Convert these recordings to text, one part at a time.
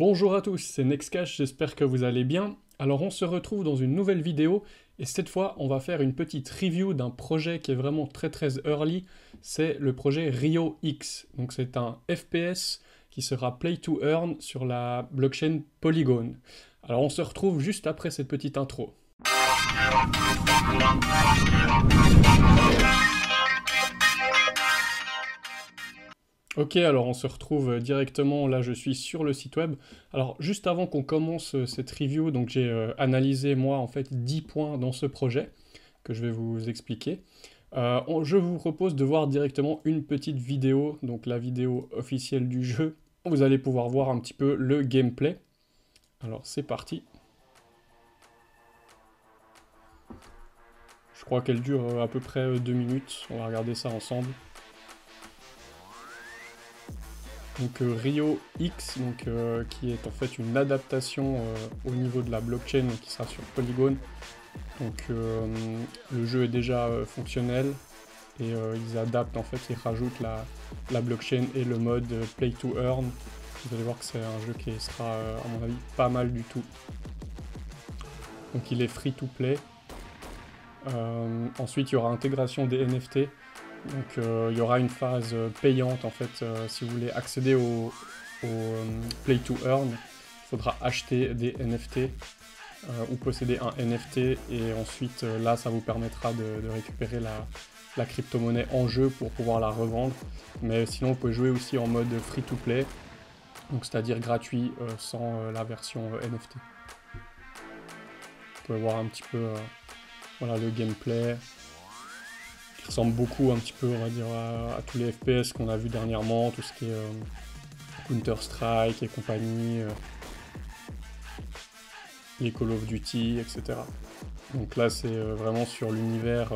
Bonjour à tous, c'est Nexcash, j'espère que vous allez bien. Alors on se retrouve dans une nouvelle vidéo et cette fois on va faire une petite review d'un projet qui est vraiment très très early, c'est le projet Rio X. Donc c'est un FPS qui sera play to earn sur la blockchain Polygon. Alors on se retrouve juste après cette petite intro. Ok, alors on se retrouve euh, directement, là je suis sur le site web. Alors juste avant qu'on commence euh, cette review, donc j'ai euh, analysé moi en fait 10 points dans ce projet que je vais vous expliquer. je vous propose de voir directement une petite vidéo, donc la vidéo officielle du jeu. Vous allez pouvoir voir un petit peu le gameplay. Alors c'est parti. Je crois qu'elle dure à peu près 2 minutes, on va regarder ça ensemble. donc euh, Rio X, donc, euh, qui est en fait une adaptation euh, au niveau de la blockchain qui sera sur Polygon. Donc le jeu est déjà fonctionnel et ils adaptent en fait, ils rajoutent la, la blockchain et le mode play to earn. Vous allez voir que c'est un jeu qui sera à mon avis pas mal du tout. Donc il est free to play. ensuite il y aura intégration des NFT donc euh, il y aura une phase euh, payante en fait euh, si vous voulez accéder au, Play to Earn. Il faudra acheter des NFT ou posséder un NFT et ensuite là ça vous permettra de, récupérer la, crypto-monnaie en jeu pour pouvoir la revendre mais sinon vous pouvez jouer aussi en mode free to play donc c'est à dire gratuit sans la version NFT vous pouvez voir un petit peu le gameplay ressemble beaucoup un petit peu, on va dire, à, tous les FPS qu'on a vu dernièrement, tout ce qui est euh, Counter-Strike et compagnie, euh, les Call of Duty, etc. Donc là, c'est euh, vraiment sur l'univers,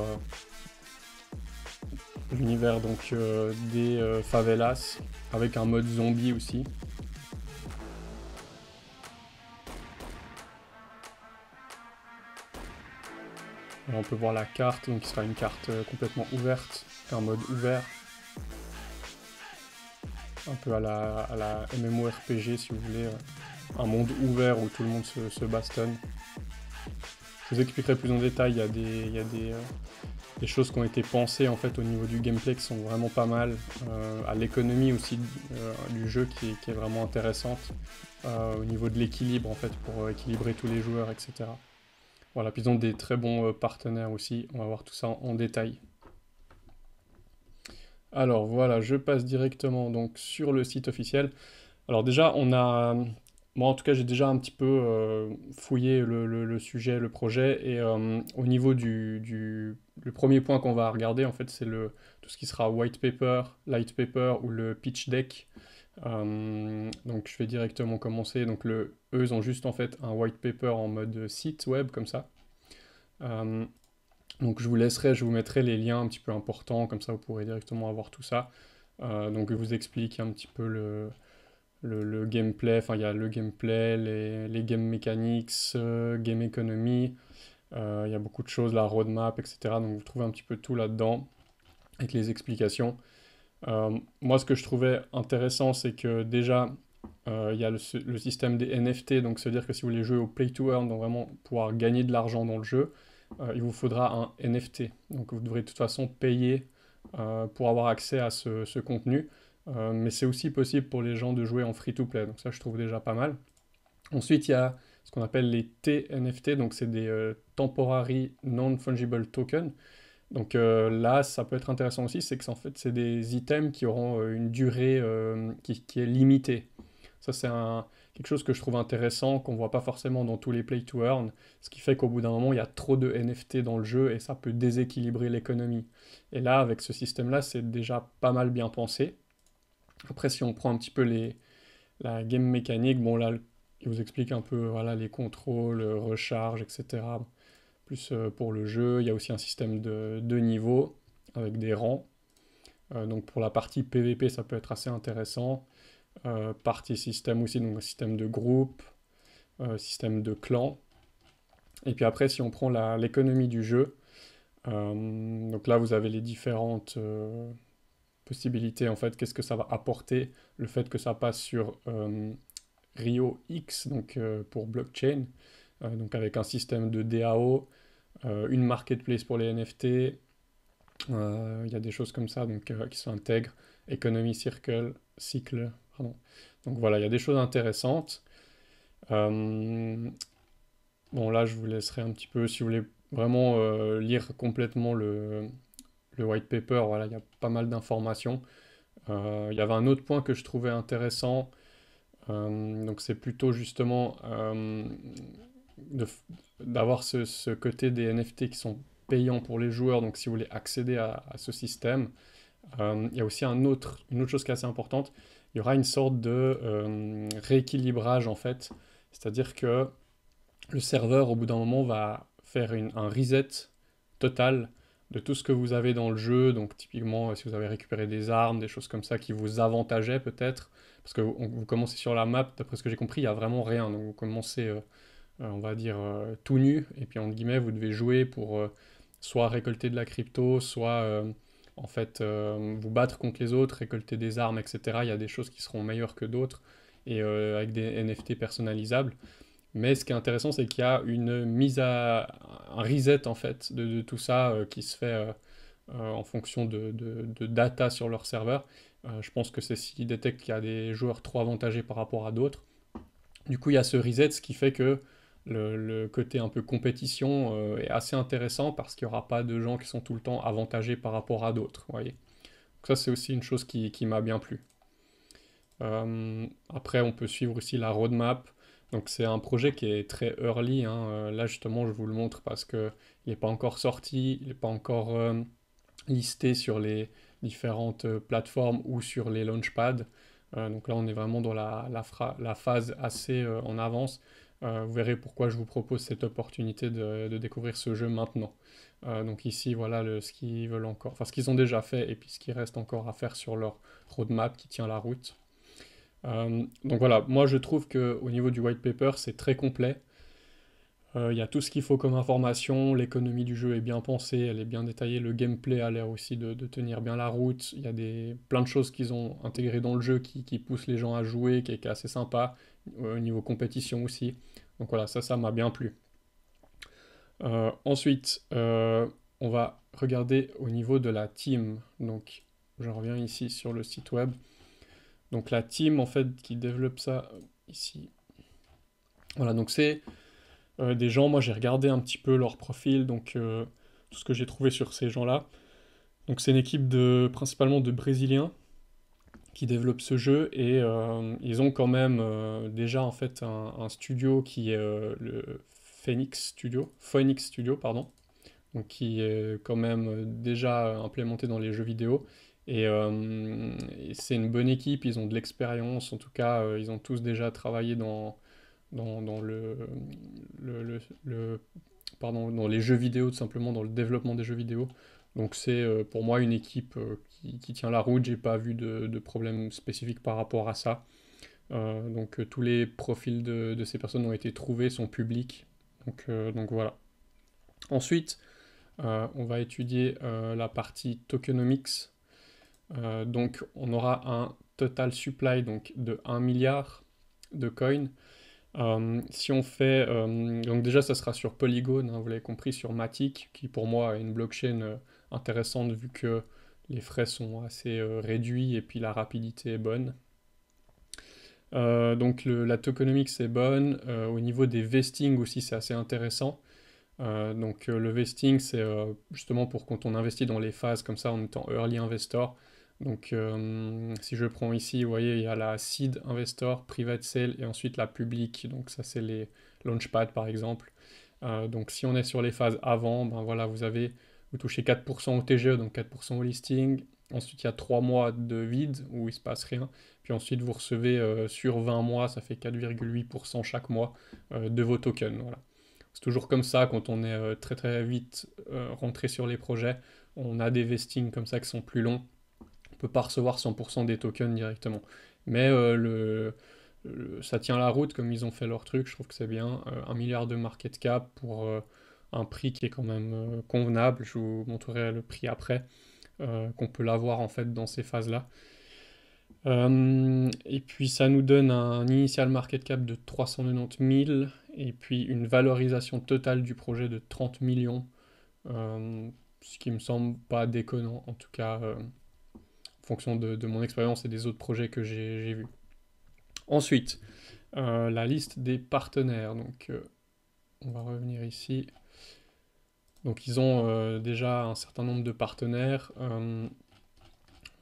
l'univers donc des favelas, avec un mode zombie aussi, on peut voir la carte, donc qui sera une carte euh, complètement ouverte, un mode ouvert. Un peu à la, à MMORPG si vous voulez, euh, un monde ouvert où tout le monde se, bastonne. Je vous expliquerai plus en détail, il y a euh, des, choses qui ont été pensées en fait au niveau du gameplay qui sont vraiment pas mal, à l'économie aussi du jeu qui est, qui est vraiment intéressante, au niveau de l'équilibre en fait pour équilibrer tous les joueurs, etc. Voilà, puis ils ont des très bons euh, partenaires aussi. On va voir tout ça en, détail. Alors voilà, je passe directement donc sur le site officiel. Alors déjà, on a, moi en tout cas, j'ai déjà un petit peu euh, fouillé le, sujet, le projet, et euh, au niveau du, le premier point qu'on va regarder en fait, c'est le tout ce qui sera white paper, light paper ou le pitch deck. Euh, donc je vais directement commencer. Donc le, eux, ont juste en fait un white paper en mode site web comme ça. Euh, donc je vous laisserai, je vous mettrai les liens un petit peu importants, comme ça vous pourrez directement avoir tout ça. Euh, donc je vous explique un petit peu le, le, gameplay, enfin il y a le gameplay, les, les game mechanics, game economy, il y a beaucoup de choses, la roadmap, etc. Donc vous trouvez un petit peu tout là-dedans avec les explications. Euh, moi, ce que je trouvais intéressant, c'est que déjà, euh, il y a le, système des NFT, donc c'est-à-dire que si vous voulez jouer au play to earn, donc vraiment pouvoir gagner de l'argent dans le jeu, euh, il vous faudra un NFT. Donc vous devrez de toute façon payer pour avoir accès à ce, contenu. mais c'est aussi possible pour les gens de jouer en free-to-play. Donc ça, je trouve déjà pas mal. Ensuite, il y a ce qu'on appelle les TNFT, donc c'est des Temporary Non-Fungible Tokens. Donc euh, là, ça peut être intéressant aussi, c'est que en fait, c'est des items qui auront euh, une durée euh, qui, est limitée. Ça, c'est quelque chose que je trouve intéressant, qu'on ne voit pas forcément dans tous les play to earn, ce qui fait qu'au bout d'un moment, il y a trop de NFT dans le jeu et ça peut déséquilibrer l'économie. Et là, avec ce système-là, c'est déjà pas mal bien pensé. Après, si on prend un petit peu les, la game mécanique, bon là, il vous explique un peu voilà, les contrôles, recharge, etc plus euh, pour le jeu. Il y a aussi un système de, de niveaux avec des rangs. Euh, donc pour la partie PVP, ça peut être assez intéressant. Euh, partie système aussi, donc un système de groupe, système de clan. Et puis après, si on prend l'économie du jeu, donc là vous avez les différentes possibilités en fait. Qu'est-ce que ça va apporter Le fait que ça passe sur Rio X, donc pour blockchain. Euh, donc avec un système de DAO, euh, une marketplace pour les NFT. Euh, il y a des choses comme ça donc, qui intègres. Economy Circle, Cycle, pardon. Donc voilà, il y a des choses intéressantes. bon, là, je vous laisserai un petit peu, si vous voulez vraiment lire complètement le, white paper, voilà, il y a pas mal d'informations. il y avait un autre point que je trouvais intéressant, donc c'est plutôt justement d'avoir ce, côté des NFT qui sont payants pour les joueurs. Donc, si vous voulez accéder à, ce système, euh, il y a aussi un autre, une autre chose qui est assez importante. Il y aura une sorte de euh, rééquilibrage en fait. C'est-à-dire que le serveur, au bout d'un moment, va faire une, un reset total de tout ce que vous avez dans le jeu. Donc typiquement, si vous avez récupéré des armes, des choses comme ça qui vous avantageaient peut-être, parce que vous, commencez sur la map, d'après ce que j'ai compris, il n'y a vraiment rien. Donc vous commencez euh, euh, on va dire, euh, tout nu, et puis entre guillemets, vous devez jouer pour euh, soit récolter de la crypto, soit en fait vous battre contre les autres, récolter des armes, etc. Il y a des choses qui seront meilleures que d'autres, et avec des NFT personnalisables. Mais ce qui est intéressant, c'est qu'il y a une mise à un reset en fait de, tout ça qui se fait en fonction de, de, data sur leur serveur. je pense que c'est s'ils détectent qu'il y a des joueurs trop avantagés par rapport à d'autres. Du coup, il y a ce reset, ce qui fait que le, côté un peu compétition euh, est assez intéressant parce qu'il n'y aura pas de gens qui sont tout le temps avantagés par rapport à d'autres. ça, c'est aussi une chose qui, m'a bien plu. Euh, après, on peut suivre aussi la roadmap. Donc c'est un projet qui est très early. Hein. Euh, là, justement, je vous le montre parce qu'il n'est pas encore sorti, il n'est pas encore listé sur les différentes plateformes ou sur les launchpads. donc là, on est vraiment dans la phase assez en avance. Euh, vous verrez pourquoi je vous propose cette opportunité de, découvrir ce jeu maintenant. Euh, donc ici, voilà ce qu'ils veulent encore, enfin ce qu'ils ont déjà fait et puis ce qui reste encore à faire sur leur roadmap qui tient la route. Euh, donc voilà, moi je trouve qu'au niveau du white paper, c'est très complet. Il y a tout ce qu'il faut comme information, l'économie du jeu est bien pensée, elle est bien détaillée, le gameplay a l'air aussi de, tenir bien la route, il y a plein de choses qu'ils ont intégrées dans le jeu qui, poussent les gens à jouer, qui est assez sympa, euh, au niveau compétition aussi. Donc voilà, ça, ça m'a bien plu. Euh, ensuite, euh, on va regarder au niveau de la team. Donc, je reviens ici sur le site web. Donc, la team, en fait, qui développe ça ici. Voilà, donc c'est des gens, moi, j'ai regardé un petit peu leur profil, donc tout ce que j'ai trouvé sur ces gens-là. Donc, c'est une équipe de, principalement de Brésiliens qui développent ce jeu et euh, ils ont quand même euh, déjà en fait un, studio qui est euh, le Phoenix Studio, Phoenix Studio pardon, donc qui est quand même déjà implémenté dans les jeux vidéo et, c'est une bonne équipe, ils ont de l'expérience en tout cas, ils ont tous déjà travaillé dans dans, dans le, le, le, pardon dans les jeux vidéo tout simplement dans le développement des jeux vidéo donc c'est pour moi une équipe tient la route. J'ai pas vu de, problème spécifique par rapport à ça. Euh, donc euh, tous les profils de, ces personnes ont été trouvés, sont publics. Donc, euh, donc voilà. Ensuite, on va étudier la partie tokenomics. donc on aura un total supply donc, de 1 milliard de coins. si on fait, donc déjà ça sera sur Polygon, hein, vous l'avez compris, sur Matic, qui pour moi est une blockchain intéressante vu que les frais sont assez euh, réduits et puis la rapidité est bonne. Euh, donc la tokenomics est bonne. Euh, au niveau des vestings aussi, c'est assez intéressant. donc le vesting, c'est justement pour quand on investit dans les phases comme ça en étant early investor. Donc si je prends ici, vous voyez, il y a la seed investor, private sale et ensuite la public. Donc ça, c'est les launchpad par exemple. donc si on est sur les phases avant, ben voilà, vous avez vous touchez 4% au TGE, donc 4% au listing. Ensuite, il y a 3 mois de vide où il ne se passe rien. Puis ensuite, vous recevez euh, sur 20 mois, ça fait 4,8% chaque mois euh, de vos tokens. C'est toujours comme ça quand on est euh, très très vite rentré sur les projets. On a des vestings comme ça qui sont plus longs. On ne peut pas recevoir 100% des tokens directement. Mais ça tient la route comme ils ont fait leur truc. Je trouve que c'est bien. un milliard de market cap pour un prix qui est quand même euh, convenable. Je vous montrerai le prix après euh, qu'on peut l'avoir en fait dans ces phases-là. Euh, et puis ça nous donne un initial market cap de 390 000 et puis une valorisation totale du projet de 30 millions, ce qui me semble pas déconnant en tout cas en fonction de, de mon expérience et des autres projets que j'ai vus. Ensuite, la liste des partenaires. Donc on va revenir ici. Donc ils ont euh, déjà un certain nombre de partenaires. Euh,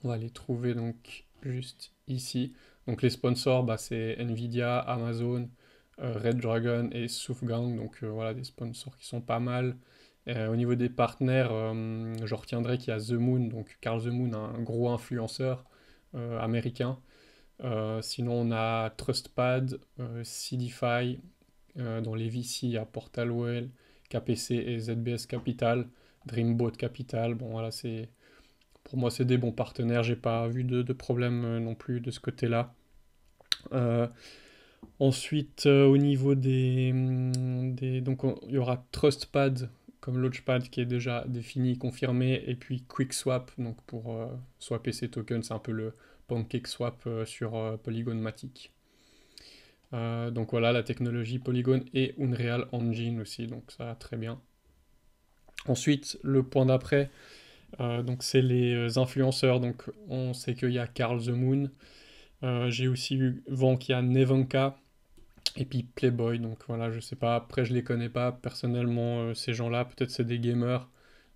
on va les trouver donc juste ici. Donc les sponsors, bah, c'est Nvidia, Amazon, euh, Red Dragon et Soufgang. Donc voilà des sponsors qui sont pas mal. au niveau des partenaires, je retiendrai qu'il y a The Moon, donc Carl The Moon, un gros influenceur américain. sinon, on a Trustpad, Sidify. dans les VC, à y Portalwell, KPC et ZBS Capital, Dreamboat Capital. Bon, voilà, c'est pour moi, c'est des bons partenaires. J'ai pas vu de, problème euh, non plus de ce côté-là. Euh, ensuite, euh, au niveau des, mm, donc il y aura Trustpad comme Launchpad qui est déjà défini, confirmé, et puis QuickSwap donc pour euh, swapper token tokens, c'est un peu le PancakeSwap sur Polygon Matic. Euh, donc voilà, la technologie Polygon et Unreal Engine aussi, donc ça très bien. Ensuite, le point d'après, euh, donc c'est les euh, influenceurs. Donc on sait qu'il y a Carl The Moon. J'ai aussi eu vent qu'il y a Nevanka et puis Playboy. Donc voilà, je sais pas. Après, je les connais pas personnellement ces gens-là. Peut-être c'est des gamers.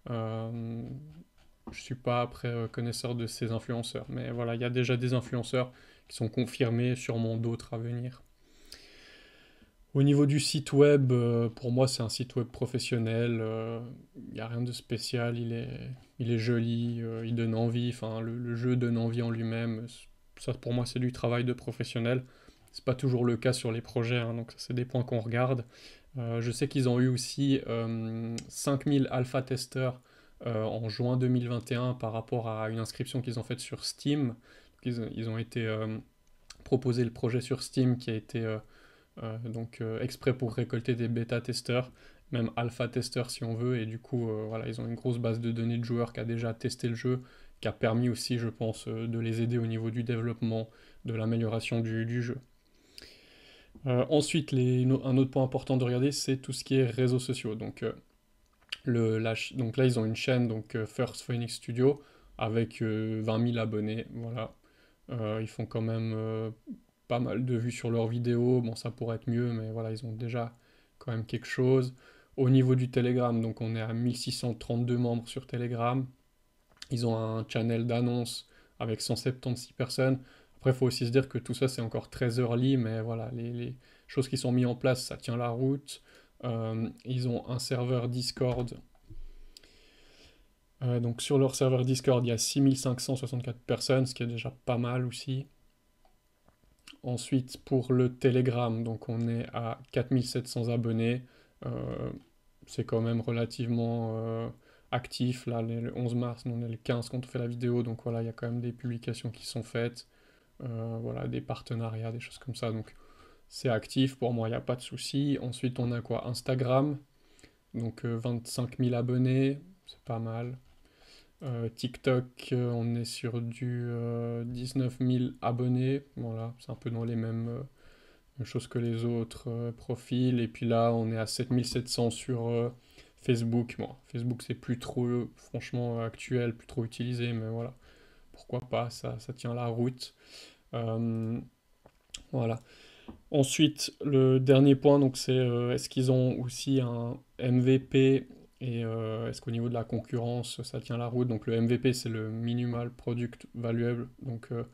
Je je suis pas après connaisseur de ces influenceurs, mais voilà, il y a déjà des influenceurs qui sont confirmés, sûrement d'autres à venir. Au niveau du site web, euh, pour moi, c'est un site web professionnel. Il euh, n'y a rien de spécial. Il est, il est joli, euh, il donne envie. Enfin, le, jeu donne envie en lui-même. Ça, pour moi, c'est du travail de professionnel. C'est pas toujours le cas sur les projets. Hein, donc, c'est des points qu'on regarde. je sais qu'ils ont eu aussi 5000 alpha testeurs en juin 2021 par rapport à une inscription qu'ils ont faite sur Steam. Ils, ont été proposé le projet sur Steam qui a été euh, donc euh, exprès pour récolter des bêta-testeurs, même alpha-testeurs si on veut, et du coup, euh, voilà, ils ont une grosse base de données de joueurs qui a déjà testé le jeu, qui a permis aussi, je pense, de les aider au niveau du développement, de l'amélioration du, jeu. ensuite, les, un autre point important de regarder, c'est tout ce qui est réseaux sociaux. Donc, le, donc là, ils ont une chaîne, donc First Phoenix Studio, avec 20 000 abonnés. Voilà. ils font quand même pas mal de vues sur leurs vidéos. Bon, ça pourrait être mieux, mais voilà, ils ont déjà quand même quelque chose. Au niveau du Telegram, donc on est à 1632 membres sur Telegram. Ils ont un channel d'annonce avec 176 personnes. Après, il faut aussi se dire que tout ça, c'est encore très early, mais voilà, les, choses qui sont mises en place, ça tient la route. Euh, ils ont un serveur Discord. Euh, donc sur leur serveur Discord, il y a 6564 personnes, ce qui est déjà pas mal aussi. Ensuite, pour le Telegram, donc on est à 4700 abonnés. Euh, c'est quand même relativement euh, actif. Là, le 11 mars, on est le 15 quand on fait la vidéo. Donc voilà, il y a quand même des publications qui sont faites. Euh, voilà, des partenariats, des choses comme ça. Donc c'est actif. Pour moi, il n'y a pas de souci. Ensuite, on a quoi Instagram. Donc 25 000 abonnés. C'est pas mal. Euh, TikTok, euh, on est sur du 19 euh, 000 abonnés. Voilà, c'est un peu dans les mêmes, choses que les autres profils. Et puis là, on est à 7700 sur Facebook. Facebook, c'est plus trop, franchement, actuel, plus trop utilisé, mais voilà. Pourquoi pas, ça, ça tient la route. voilà. Ensuite, le dernier point, donc c'est est-ce qu'ils ont aussi un MVP et euh, est-ce qu'au niveau de la concurrence, ça tient la route Donc le MVP, c'est le minimal product valuable. Donc euh,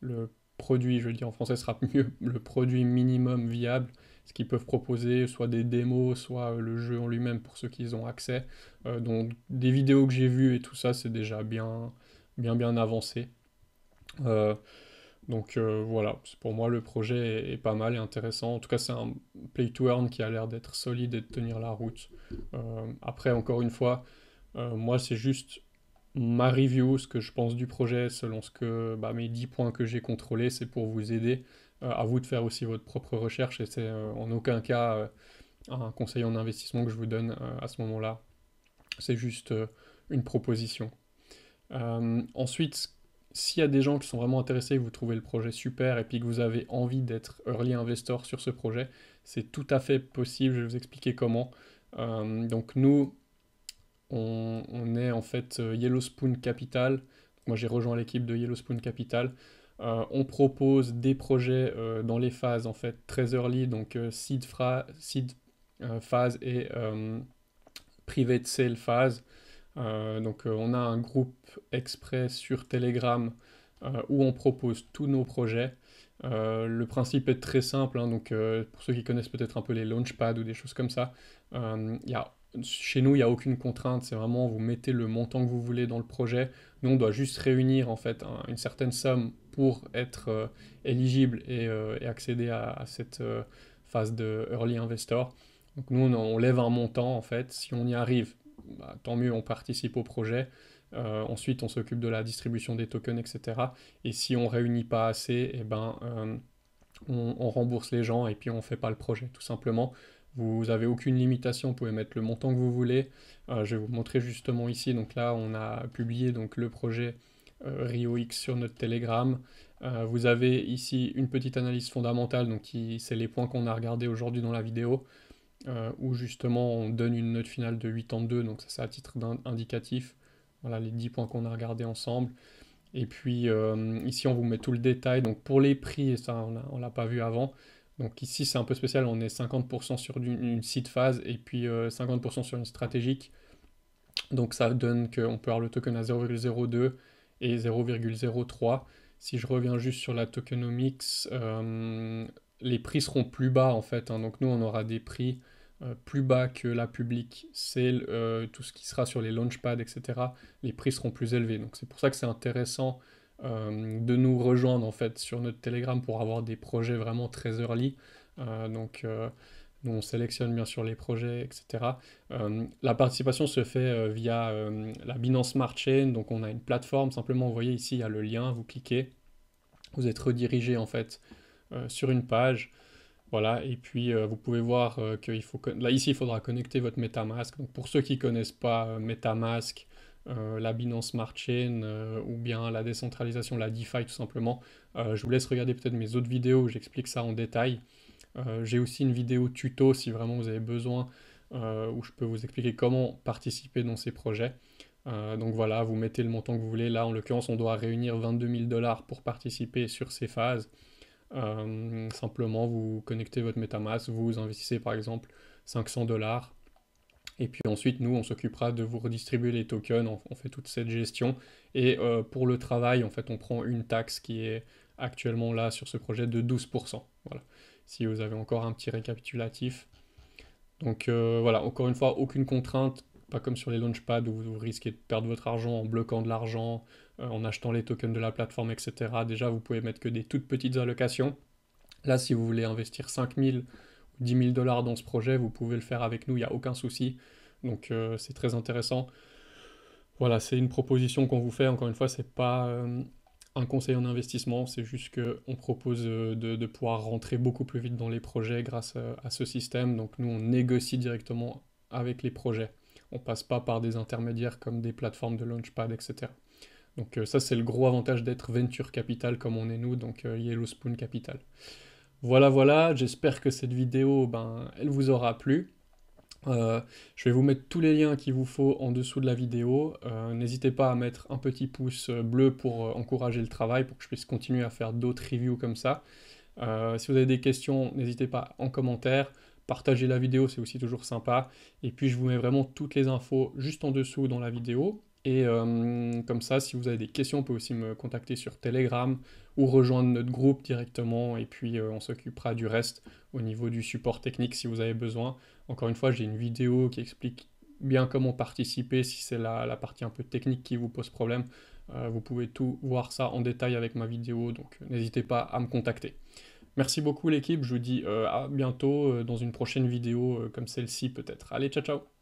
le produit, je le dis en français, sera mieux le produit minimum viable. Ce qu'ils peuvent proposer, soit des démos, soit euh, le jeu en lui-même pour ceux qui ont accès. donc des vidéos que j'ai vues et tout ça, c'est déjà bien, bien, bien avancé. Donc euh, voilà, pour moi le projet est, pas mal et intéressant. En tout cas, c'est un play to earn qui a l'air d'être solide et de tenir la route. Euh, après, encore une fois, euh, moi c'est juste ma review, ce que je pense du projet, selon ce que bah, mes 10 points que j'ai contrôlés, c'est pour vous aider. à vous de faire aussi votre propre recherche et c'est en aucun cas un conseil en investissement que je vous donne à ce moment-là. C'est juste une proposition. ensuite, s'il y a des gens qui sont vraiment intéressés, que vous trouvez le projet super et puis que vous avez envie d'être early investor sur ce projet, c'est tout à fait possible. Je vais vous expliquer comment. Euh, donc nous, on, est en fait euh, Yellow Spoon Capital. Moi, j'ai rejoint l'équipe de Yellow Spoon Capital. Euh, on propose des projets dans les phases en fait très early, donc seed phase et private sale phase. Euh, donc euh, on a un groupe exprès sur Telegram euh, où on propose tous nos projets. le principe est très simple, hein, donc pour ceux qui connaissent peut-être un peu les launchpads ou des choses comme ça, chez nous il n'y a aucune contrainte, c'est vraiment vous mettez le montant que vous voulez dans le projet. Nous on doit juste réunir en fait une certaine somme pour être éligible et, accéder à, cette phase de early investor. Donc nous on, on lève un montant en fait, si on y arrive bah, tant mieux, on participe au projet. Euh, ensuite, on s'occupe de la distribution des tokens, etc. Et si on réunit pas assez, et eh ben, euh, on, rembourse les gens et puis on ne fait pas le projet, tout simplement. Vous n'avez aucune limitation, vous pouvez mettre le montant que vous voulez. Euh, je vais vous montrer justement ici. Donc là, on a publié donc, le projet RioX sur notre Telegram. vous avez ici une petite analyse fondamentale, donc c'est les points qu'on a regardés aujourd'hui dans la vidéo. Euh, où justement on donne une note finale de 8 en 2, donc ça c'est à titre indicatif, voilà les 10 points qu'on a regardés ensemble. Et puis euh, ici on vous met tout le détail, donc pour les prix, et ça on l'a pas vu avant, donc ici c'est un peu spécial, on est 50% sur une, site phase et puis 50% euh, sur une stratégique, donc ça donne qu'on peut avoir le token à 0,02 et 0,03. Si je reviens juste sur la tokenomics, les prix seront plus bas en fait, hein. donc nous on aura des prix euh, plus bas que la publique, c'est euh, tout ce qui sera sur les launchpads, etc. Les prix seront plus élevés. Donc c'est pour ça que c'est intéressant euh, de nous rejoindre en fait sur notre Telegram pour avoir des projets vraiment très early. donc on sélectionne bien sûr les projets, etc. la participation se fait via la Binance Smart Chain. Donc on a une plateforme. Simplement, vous voyez ici, il y a le lien. Vous cliquez, vous êtes redirigé en fait sur une page. Voilà, et puis euh, vous pouvez voir euh, que qu'il faut là ici il faudra connecter votre MetaMask. Donc pour ceux qui ne connaissent pas euh, MetaMask, la Binance Smart Chain ou bien la décentralisation, la DeFi tout simplement, je vous laisse regarder peut-être mes autres vidéos où j'explique ça en détail. J'ai aussi une vidéo tuto si vraiment vous avez besoin où je peux vous expliquer comment participer dans ces projets. donc voilà, vous mettez le montant que vous voulez. Là, en l'occurrence, on doit réunir 22 000 dollars pour participer sur ces phases. Euh, simplement, vous connectez votre MetaMask, vous investissez par exemple 500 dollars. Et puis ensuite, nous, on s'occupera de vous redistribuer les tokens, on, fait toute cette gestion. Et euh, pour le travail, en fait, on prend une taxe qui est actuellement là sur ce projet de 12%. Voilà, si vous avez encore un petit récapitulatif. Donc euh, voilà, encore une fois, aucune contrainte pas comme sur les launchpads où vous risquez de perdre votre argent en bloquant de l'argent, euh, en achetant les tokens de la plateforme, etc. Déjà, vous pouvez mettre que des toutes petites allocations. Là, si vous voulez investir 5000 ou 10 000 dollars dans ce projet, vous pouvez le faire avec nous, il n'y a aucun souci. Donc, euh, c'est très intéressant. Voilà, c'est une proposition qu'on vous fait. Encore une fois, ce n'est pas euh, un conseil en investissement, c'est juste qu'on propose de, pouvoir rentrer beaucoup plus vite dans les projets grâce à ce système. Donc, nous, on négocie directement avec les projets. On passe pas par des intermédiaires comme des plateformes de launchpad, etc. Donc euh, ça, c'est le gros avantage d'être venture capital comme on est nous, donc euh, Yellow Spoon Capital. Voilà, voilà, j'espère que cette vidéo, ben, elle vous aura plu. Euh, je vais vous mettre tous les liens qu'il vous faut en dessous de la vidéo. N'hésitez pas à mettre un petit pouce bleu pour encourager le travail, pour que je puisse continuer à faire d'autres reviews comme ça. si vous avez des questions, n'hésitez pas en commentaire. Partager la vidéo, c'est aussi toujours sympa. Et puis je vous mets vraiment toutes les infos juste en dessous dans la vidéo. Et euh, comme ça, si vous avez des questions, vous pouvez aussi me contacter sur Telegram ou rejoindre notre groupe directement. Et puis, euh, on s'occupera du reste au niveau du support technique si vous avez besoin. Encore une fois, j'ai une vidéo qui explique bien comment participer. Si c'est la, partie un peu technique qui vous pose problème, euh, vous pouvez tout voir ça en détail avec ma vidéo. Donc, n'hésitez pas à me contacter. Merci beaucoup l'équipe, je vous dis euh, à bientôt euh, dans une prochaine vidéo euh, comme celle-ci peut-être. Allez, ciao ciao